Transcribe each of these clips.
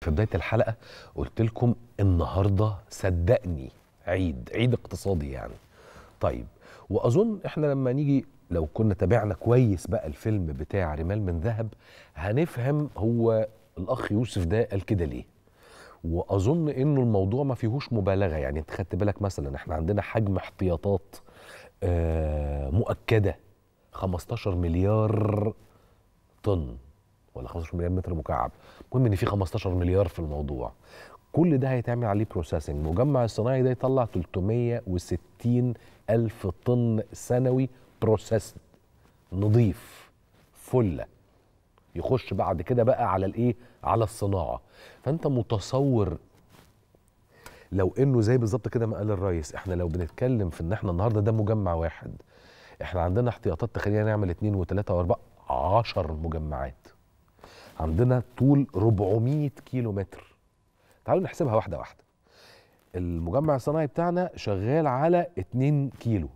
في بداية الحلقة قلت لكم النهاردة صدقني عيد عيد اقتصادي يعني طيب وأظن إحنا لما نيجي لو كنا تابعنا كويس بقى الفيلم بتاع رمال من ذهب هنفهم هو الأخ يوسف ده قال كده ليه وأظن إنه الموضوع ما فيهوش مبالغة يعني أنت خدت بالك مثلا إحنا عندنا حجم احتياطات آه، مؤكدة 15 مليار طن ولا 15 مليار متر مكعب المهم ان في 15 مليار في الموضوع كل ده هيتعمل عليه بروسيسنج مجمع الصناعي ده يطلع 360 ألف طن سنوي بروسيسد نظيف فله يخش بعد كده بقى على الايه على الصناعه فانت متصور لو انه زي بالظبط كده ما قال الرئيس احنا لو بنتكلم في ان احنا النهارده ده مجمع واحد احنا عندنا احتياطات تخلينا نعمل اثنين وثلاثه واربعه عشر مجمعات عندنا طول 400 كيلو متر تعالوا نحسبها واحده واحده المجمع الصناعي بتاعنا شغال على 2 كيلو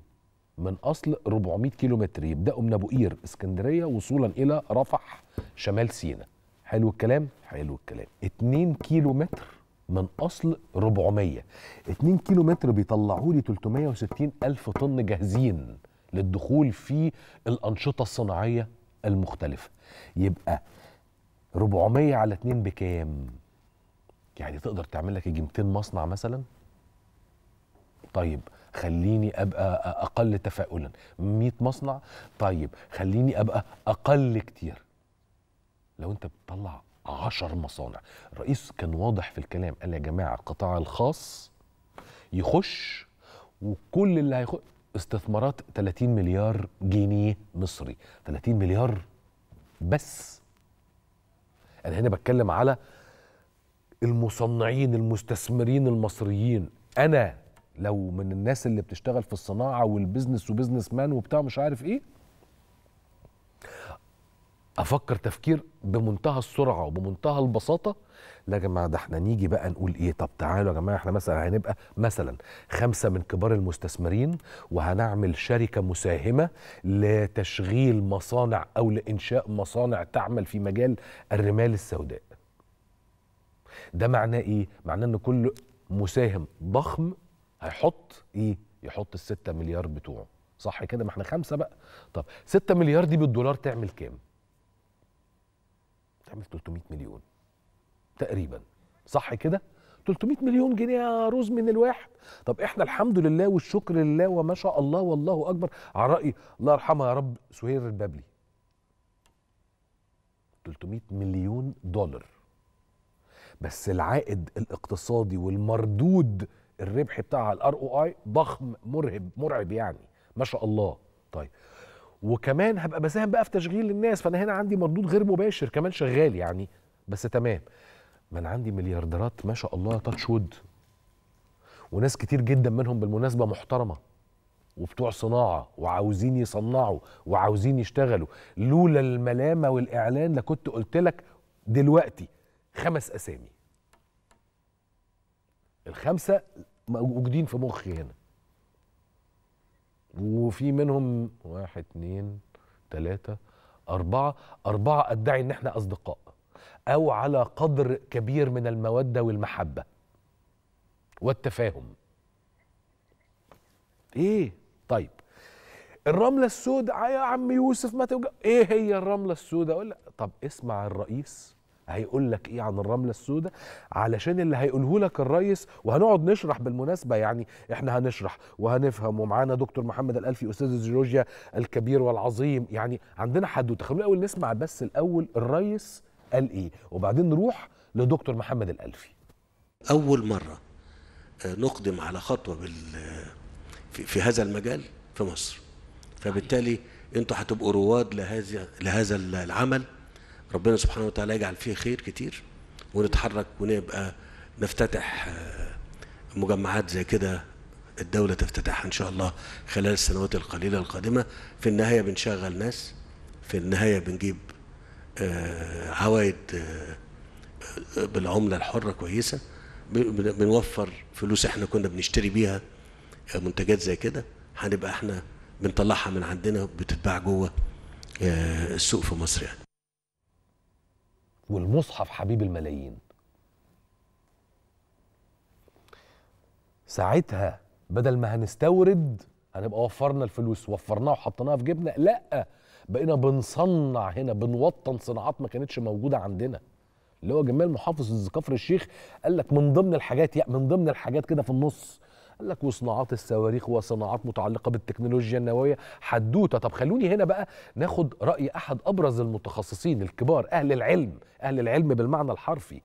من اصل 400 كيلو متر يبداوا من ابو قير اسكندريه وصولا الى رفح شمال سينا حلو الكلام حلو الكلام 2 كيلو متر من اصل 400 2 كيلو متر بيطلعوا لي 360 الف طن جاهزين للدخول في الانشطه الصناعيه المختلفه يبقى 400 على 2 بكام؟ يعني تقدر تعمل لك جيمتين 200 مصنع مثلا؟ طيب خليني ابقى اقل تفاؤلا 100 مصنع طيب خليني ابقى اقل كتير لو انت بتطلع 10 مصانع الرئيس كان واضح في الكلام قال يا جماعه القطاع الخاص يخش وكل اللي هيخش استثمارات 30 مليار جنيه مصري 30 مليار بس انا هنا بتكلم على المصنعين المستثمرين المصريين انا لو من الناس اللي بتشتغل في الصناعه والبزنس وبزنس مان وبتاع مش عارف ايه افكر تفكير بمنتهى السرعه وبمنتهى البساطه لا يا جماعه ده احنا نيجي بقى نقول ايه طب تعالوا يا جماعه احنا مثلا هنبقى مثلا خمسه من كبار المستثمرين وهنعمل شركه مساهمه لتشغيل مصانع او لانشاء مصانع تعمل في مجال الرمال السوداء ده معناه ايه معناه ان كل مساهم ضخم هيحط ايه يحط الستة مليار بتوعه صح كده ما احنا خمسه بقى طب ستة مليار دي بالدولار تعمل كام تعمل 300 مليون تقريبا صح كده 300 مليون جنيه يا روز من الواحد طب احنا الحمد لله والشكر لله وما شاء الله والله اكبر على راي الله يرحمها يا رب سهير البابلي 300 مليون دولار بس العائد الاقتصادي والمردود الربح بتاعها الار او اي ضخم مرهب مرعب يعني ما شاء الله طيب وكمان هبقى بساهم بقى في تشغيل الناس فانا هنا عندي مردود غير مباشر كمان شغال يعني بس تمام ما انا عندي مليارديرات ما شاء الله تاتش وود وناس كتير جدا منهم بالمناسبه محترمه وبتوع صناعه وعاوزين يصنعوا وعاوزين يشتغلوا لولا الملامه والاعلان لكنت قلت لك دلوقتي خمس اسامي الخمسه موجودين في مخي هنا وفي منهم واحد اتنين تلاتة أربعة أربعة أدعي إن إحنا أصدقاء أو على قدر كبير من المودة والمحبة والتفاهم إيه طيب الرملة السوداء يا عم يوسف ما توجع إيه هي الرملة السوداء ولا طب اسمع الرئيس هيقول لك ايه عن الرمله السوداء علشان اللي هيقوله لك الريس وهنقعد نشرح بالمناسبه يعني احنا هنشرح وهنفهم ومعانا دكتور محمد الالفي استاذ الجيولوجيا الكبير والعظيم يعني عندنا حدوته خلونا الاول نسمع بس الاول الريس قال ايه وبعدين نروح لدكتور محمد الالفي اول مره آه، نقدم على خطوه بال آه، في هذا المجال في مصر فبالتالي انتوا هتبقوا رواد لهذا لهذا العمل ربنا سبحانه وتعالى يجعل فيه خير كتير ونتحرك ونبقى نفتتح آه، مجمعات زي كده الدولة تفتتحها إن شاء الله خلال السنوات القليلة القادمة في النهاية بنشغل ناس في النهاية بنجيب آه، عوائد آه، بالعملة الحرة كويسة بنوفر فلوس احنا كنا بنشتري بيها منتجات زي كده هنبقى احنا بنطلعها من عندنا بتتباع جوه السوق في مصر يعني والمصحف حبيب الملايين ساعتها بدل ما هنستورد هنبقى وفرنا الفلوس وفرناها وحطيناها في جيبنا لا بقينا بنصنع هنا بنوطن صناعات ما كانتش موجوده عندنا اللي هو جمال محافظ كفر الشيخ قال لك من ضمن الحاجات يعني من ضمن الحاجات كده في النص قال لك وصناعات الصواريخ وصناعات متعلقه بالتكنولوجيا النوويه حدوته طب خلوني هنا بقى ناخد راي احد ابرز المتخصصين الكبار اهل العلم اهل العلم بالمعنى الحرفي